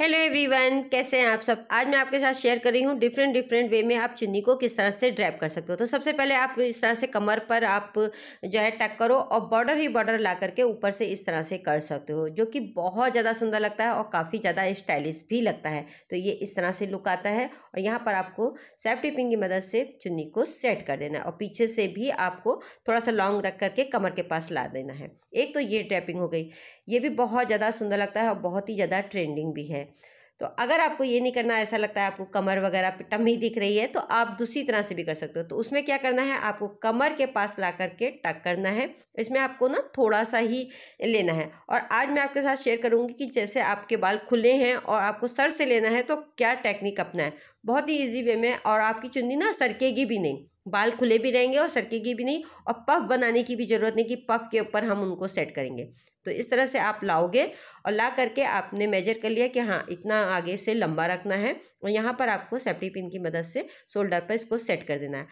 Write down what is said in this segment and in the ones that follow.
Hello everyone कैसे हैं आप सब आज मैं आपके साथ शेयर कर रही हूँ डिफरेंट डिफरेंट वे में आप चुन्नी को किस तरह से ड्रैप कर सकते हो तो सबसे पहले आप इस तरह से कमर पर आप जो है टक करो और बॉर्डर ही बॉर्डर ला करके ऊपर से इस तरह से कर सकते हो जो कि बहुत ज़्यादा सुंदर लगता है और काफ़ी ज़्यादा स्टाइलिश भी लगता है तो ये इस तरह से लुक आता है और यहाँ पर आपको सेफ्टी पिन की मदद से चुन्नी को सेट कर देना है और पीछे से भी आपको थोड़ा सा लॉन्ग रख करके कमर के पास ला देना है एक तो ये ड्रैपिंग हो गई ये भी बहुत ज़्यादा सुंदर लगता है और बहुत ही ज़्यादा ट्रेंडिंग भी है हैं तो अगर आपको ये नहीं करना ऐसा लगता है आपको कमर वगैरह पिटम दिख रही है तो आप दूसरी तरह से भी कर सकते हो तो उसमें क्या करना है आपको कमर के पास ला करके टक करना है इसमें आपको ना थोड़ा सा ही लेना है और आज मैं आपके साथ शेयर करूंगी कि जैसे आपके बाल खुले हैं और आपको सर से लेना है तो क्या टेक्निक अपना है बहुत ही ईजी वे में और आपकी चुन्नी ना सरकेगी भी नहीं बाल खुले भी रहेंगे और सरकेगी भी नहीं और पफ बनाने की भी ज़रूरत नहीं कि पफ के ऊपर हम उनको सेट करेंगे तो इस तरह से आप लाओगे और ला करके आपने मेजर कर लिया कि हाँ इतना आगे से लंबा रखना है और यहाँ पर आपको सेफ्टी पिन की मदद से शोल्डर पर इसको सेट कर देना है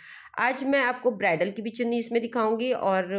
आज मैं आपको ब्राइडल की भी चुन्नी इसमें दिखाऊँगी और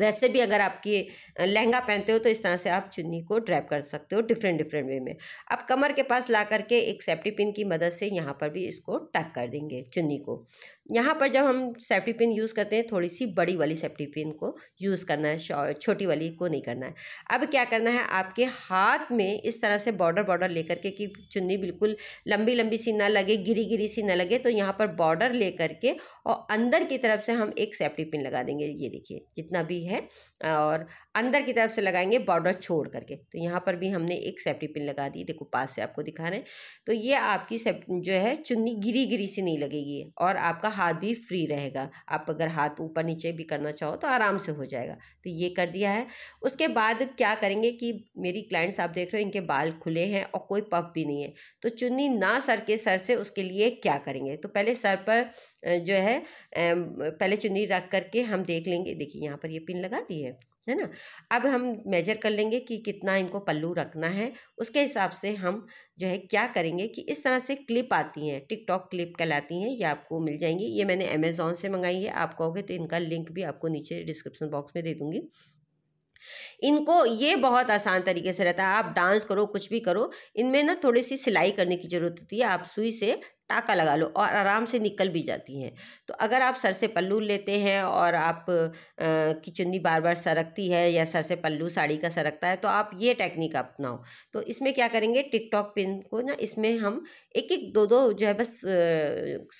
वैसे भी अगर आपकी लहंगा पहनते हो तो इस तरह से आप चुन्नी को ड्रैप कर सकते हो डिफरेंट डिफरेंट वे में अब कमर के पास ला करके एक सेफ्टी पिन की मदद से यहाँ पर भी इसको टक कर देंगे चुन्नी को यहाँ पर जब हम सेफ्टी पिन यूज़ करते हैं थोड़ी सी बड़ी वाली सेफ्टी पिन को यूज़ करना है छोटी वाली को नहीं करना है अब क्या करना है आपके हाथ में इस तरह से बॉर्डर बॉर्डर ले करके कि चुन्नी बिल्कुल लंबी लंबी सी ना लगे गिरी गिरी सी ना लगे तो यहाँ पर बॉर्डर ले करके और अंदर की तरफ से हम एक सेफ्टी पिन लगा देंगे ये देखिए जितना भी रही है और अंदर की तरफ से लगाएंगे बॉर्डर छोड़ करके तो यहाँ पर भी हमने एक सेफ्टी पिन लगा दी देखो पास से आपको दिखा रहे हैं तो ये आपकी जो है चुन्नी गिरी गिरी सी नहीं लगेगी और आपका हाथ भी फ्री रहेगा आप अगर हाथ ऊपर नीचे भी करना चाहो तो आराम से हो जाएगा तो ये कर दिया है उसके बाद क्या करेंगे कि मेरी क्लाइंट्स आप देख रहे हो इनके बाल खुले हैं और कोई पफ भी नहीं है तो चुन्नी ना सर के सर से उसके लिए क्या करेंगे तो पहले सर पर जो है पहले चुनी रख करके हम देख लेंगे देखिए यहाँ पर ये पिन लगा दी है है ना अब हम मेजर कर लेंगे कि कितना इनको पल्लू रखना है उसके हिसाब से हम जो है क्या करेंगे कि इस तरह से क्लिप आती हैं टिकटॉक क्लिप कहलाती हैं ये आपको मिल जाएंगी ये मैंने अमेज़ोन से मंगाई है आप कहोगे तो इनका लिंक भी आपको नीचे डिस्क्रिप्शन बॉक्स में दे दूँगी इनको ये बहुत आसान तरीके से रहता है आप डांस करो कुछ भी करो इनमें ना थोड़ी सी सिलाई करने की ज़रूरत होती है आप सुई से टाका लगा लो और आराम से निकल भी जाती हैं तो अगर आप सर से पल्लू लेते हैं और आप की चुन्नी बार बार सरकती है या सर से पल्लू साड़ी का सरकता है तो आप ये टेक्निक अपनाओ तो इसमें क्या करेंगे टिकटॉक पिन को ना इसमें हम एक एक दो दो जो है बस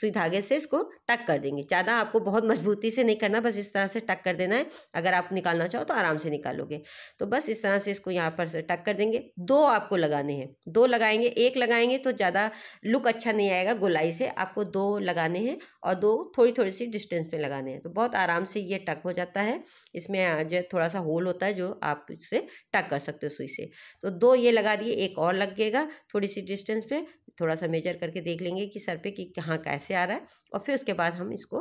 सुई धागे से इसको टक कर देंगे ज़्यादा आपको बहुत मजबूती से नहीं करना बस इस तरह से टक कर देना है अगर आप निकालना चाहो तो आराम से निकालोगे तो बस इस तरह से इसको यहाँ पर टक कर देंगे दो आपको लगाने हैं दो लगाएंगे एक लगाएंगे तो ज़्यादा लुक अच्छा नहीं आएगा गोलाई से आपको दो लगाने हैं और दो थोड़ी थोड़ी सी डिस्टेंस में लगाने हैं तो बहुत आराम से ये टक हो जाता है इसमें जो थोड़ा सा होल होता है जो आप इससे टक कर सकते हो सुई से तो दो ये लगा दिए एक और लग गएगा थोड़ी सी डिस्टेंस पे थोड़ा सा मेजर करके देख लेंगे कि सर पे कि कहाँ कैसे आ रहा है और फिर उसके बाद हम इसको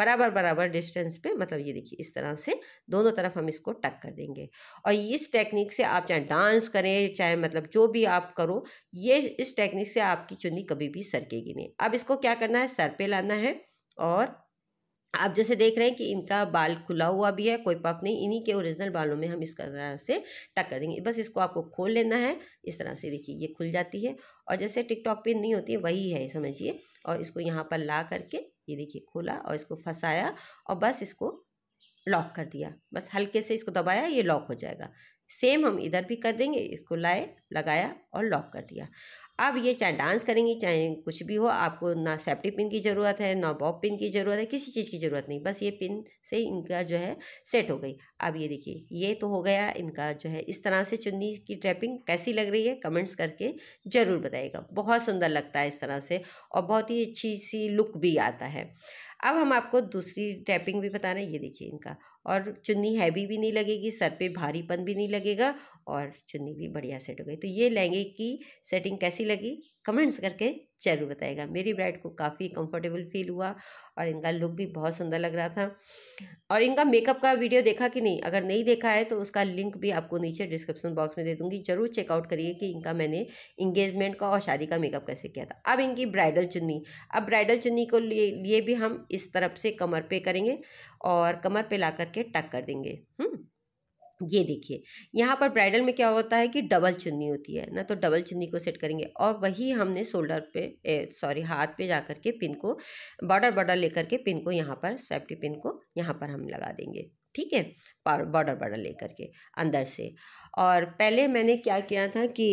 बराबर बराबर डिस्टेंस पे मतलब ये देखिए इस तरह से दोनों तरफ हम इसको टक कर देंगे और इस टेक्निक से आप चाहे डांस करें चाहे मतलब जो भी आप करो ये इस टेक्निक से आपकी चुन्नी कभी भी सरकेगी नहीं अब इसको क्या करना है सर पर लाना है और आप जैसे देख रहे हैं कि इनका बाल खुला हुआ भी है कोई पफ नहीं इन्हीं के ओरिजिनल बालों में हम इसका तरह से टक कर देंगे बस इसको आपको खोल लेना है इस तरह से देखिए ये खुल जाती है और जैसे टिकटॉक पिन नहीं होती है वही है समझिए और इसको यहाँ पर ला करके ये देखिए खोला और इसको फंसाया और बस इसको लॉक कर दिया बस हल्के से इसको दबाया ये लॉक हो जाएगा सेम हम इधर भी कर देंगे इसको लाए लगाया और लॉक कर दिया अब ये चाहे डांस करेंगी चाहे कुछ भी हो आपको ना सेफ्टी पिन की ज़रूरत है ना बॉब पिन की ज़रूरत है किसी चीज़ की ज़रूरत नहीं बस ये पिन से इनका जो है सेट हो गई अब ये देखिए ये तो हो गया इनका जो है इस तरह से चुन्नी की ट्रैपिंग कैसी लग रही है कमेंट्स करके ज़रूर बताइएगा बहुत सुंदर लगता है इस तरह से और बहुत ही अच्छी सी लुक भी आता है अब हम आपको दूसरी ट्रैपिंग भी बता रहे हैं ये देखिए इनका और चुन्नी हैवी भी नहीं लगेगी सर पे भारीपन भी नहीं लगेगा और चुन्नी भी बढ़िया सेट हो गई तो ये लहंगे की सेटिंग कैसी लगी कमेंट्स करके जरूर बताएगा मेरी ब्राइड को काफ़ी कंफर्टेबल फील हुआ और इनका लुक भी बहुत सुंदर लग रहा था और इनका मेकअप का वीडियो देखा कि नहीं अगर नहीं देखा है तो उसका लिंक भी आपको नीचे डिस्क्रिप्शन बॉक्स में दे दूँगी ज़रूर चेकआउट करिए कि इनका मैंने इंगेजमेंट का और शादी का मेकअप कैसे किया था अब इनकी ब्राइडल चुन्नी अब ब्राइडल चुन्नी को लिए, लिए भी हम इस तरफ से कमर पे करेंगे और कमर पर ला करके टक कर देंगे हम्म। ये देखिए यहाँ पर ब्राइडल में क्या होता है कि डबल चुन्नी होती है ना तो डबल चुन्नी को सेट करेंगे और वही हमने शोल्डर पे सॉरी हाथ पे जा कर के पिन को बॉर्डर बॉर्डर लेकर के पिन को यहाँ पर सेफ्टी पिन को यहाँ पर हम लगा देंगे ठीक है बॉर्डर बॉर्डर लेकर के अंदर से और पहले मैंने क्या किया था कि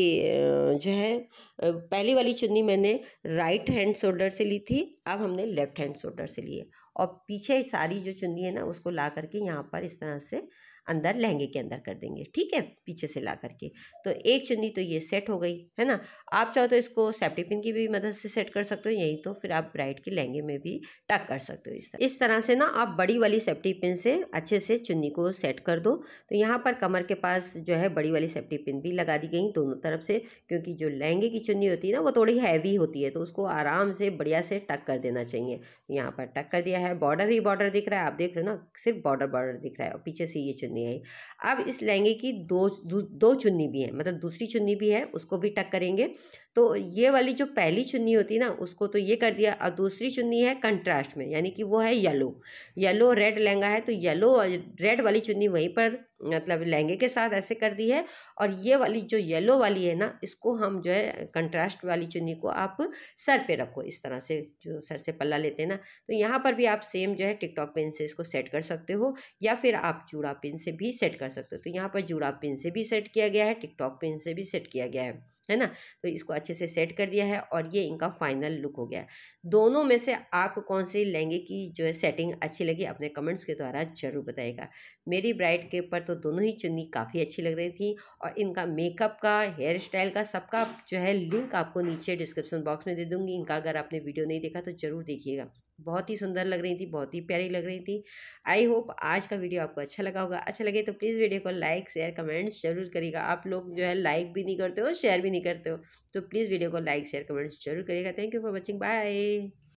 जो है पहली वाली चुन्नी मैंने राइट हैंड शोल्डर से ली थी अब हमने लेफ्ट हैंड शोल्डर से लिए और पीछे सारी जो चुन्नी है ना उसको ला करके यहाँ पर इस तरह से अंदर लहंगे के अंदर कर देंगे ठीक है पीछे से ला करके तो एक चुन्नी तो ये सेट हो गई है ना आप चाहो तो इसको सेफ्टी पिन की भी मदद से सेट कर सकते हो यहीं तो फिर आप ब्राइड के लहंगे में भी टक कर सकते हो इस तरह इस तरह से ना आप बड़ी वाली सेफ्टी पिन से अच्छे से चुन्नी को सेट कर दो तो यहाँ पर कमर के पास जो है बड़ी वाली सेफ्टी पिन भी लगा दी गई दोनों तरफ से क्योंकि जो लहंगे की चुन्नी होती है ना वो थोड़ी हैवी होती है तो उसको आराम से बढ़िया से टक कर देना चाहिए यहाँ पर टक कर दिया है बॉर्डर ही बॉर्डर दिख रहा है आप देख रहे हो ना सिर्फ बॉर्डर बॉर्डर दिख रहा है और पीछे से ये चुन्नी चुन्नी आई अब इस लहंगे की दो दो चुन्नी भी है मतलब दूसरी चुन्नी भी है उसको भी टक करेंगे तो ये वाली जो पहली चुन्नी होती है ना उसको तो ये कर दिया और दूसरी चुन्नी है कंट्रास्ट में यानी कि वो है येलो येलो रेड लहंगा है तो येलो रेड वाली चुन्नी वहीं पर मतलब लहंगे के साथ ऐसे कर दी है और ये वाली जो येलो वाली है ना इसको हम जो है कंट्रास्ट वाली चुन्नी को आप सर पे रखो इस तरह से जो सर से पल्ला लेते हैं ना तो यहाँ पर भी आप सेम जो है टिकटॉक पिन से इसको सेट कर सकते हो या फिर आप जूड़ा पिन से भी सेट कर सकते हो तो यहाँ पर जूड़ा पिन से भी सेट किया गया है टिकटॉक पिन से भी सेट किया गया है है ना तो इसको अच्छे से सेट कर दिया है और ये इनका फाइनल लुक हो गया दोनों में से आप कौन सी लहंगे की जो है सेटिंग अच्छी लगी अपने कमेंट्स के द्वारा जरूर बताएगा मेरी ब्राइड के ऊपर तो दोनों ही चुन्नी काफ़ी अच्छी लग रही थी और इनका मेकअप का हेयर स्टाइल का सबका जो है लिंक आपको नीचे डिस्क्रिप्शन बॉक्स में दे दूँगी इनका अगर आपने वीडियो नहीं देखा तो ज़रूर देखिएगा बहुत ही सुंदर लग रही थी बहुत ही प्यारी लग रही थी आई होप आज का वीडियो आपको अच्छा लगा होगा अच्छा लगे तो प्लीज़ वीडियो को लाइक शेयर कमेंट्स जरूर करिएगा आप लोग जो है लाइक भी नहीं करते हो शेयर भी नहीं करते हो तो प्लीज़ वीडियो को लाइक शेयर कमेंट्स जरूर करिएगा thank you for watching bye